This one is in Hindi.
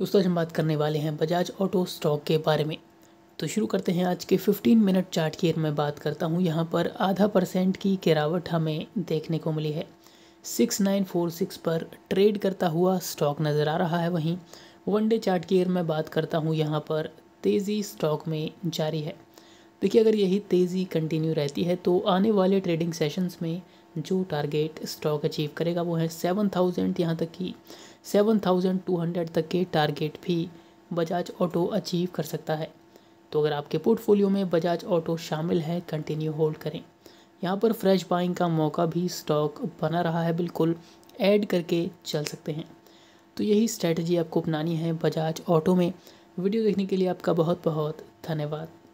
दोस्तों आज हम बात करने वाले हैं बजाज ऑटो स्टॉक के बारे में तो शुरू करते हैं आज के 15 मिनट चार्ट की मैं बात करता हूँ यहाँ पर आधा परसेंट की गिरावट हमें देखने को मिली है 6946 पर ट्रेड करता हुआ स्टॉक नज़र आ रहा है वहीं वन डे चार्ट की मैं बात करता हूँ यहाँ पर तेज़ी स्टॉक में जारी है देखिए अगर यही तेज़ी कंटिन्यू रहती है तो आने वाले ट्रेडिंग सेशंस में जो टारगेट स्टॉक अचीव करेगा वो है सेवन थाउजेंड यहाँ तक कि सेवन थाउजेंड टू हंड्रेड तक के टारगेट भी बजाज ऑटो अचीव कर सकता है तो अगर आपके पोर्टफोलियो में बजाज ऑटो शामिल है कंटिन्यू होल्ड करें यहाँ पर फ्रेश बाइंग का मौका भी स्टॉक बना रहा है बिल्कुल ऐड करके चल सकते हैं तो यही स्ट्रैटेजी आपको अपनानी है बजाज ऑटो में वीडियो देखने के लिए आपका बहुत बहुत धन्यवाद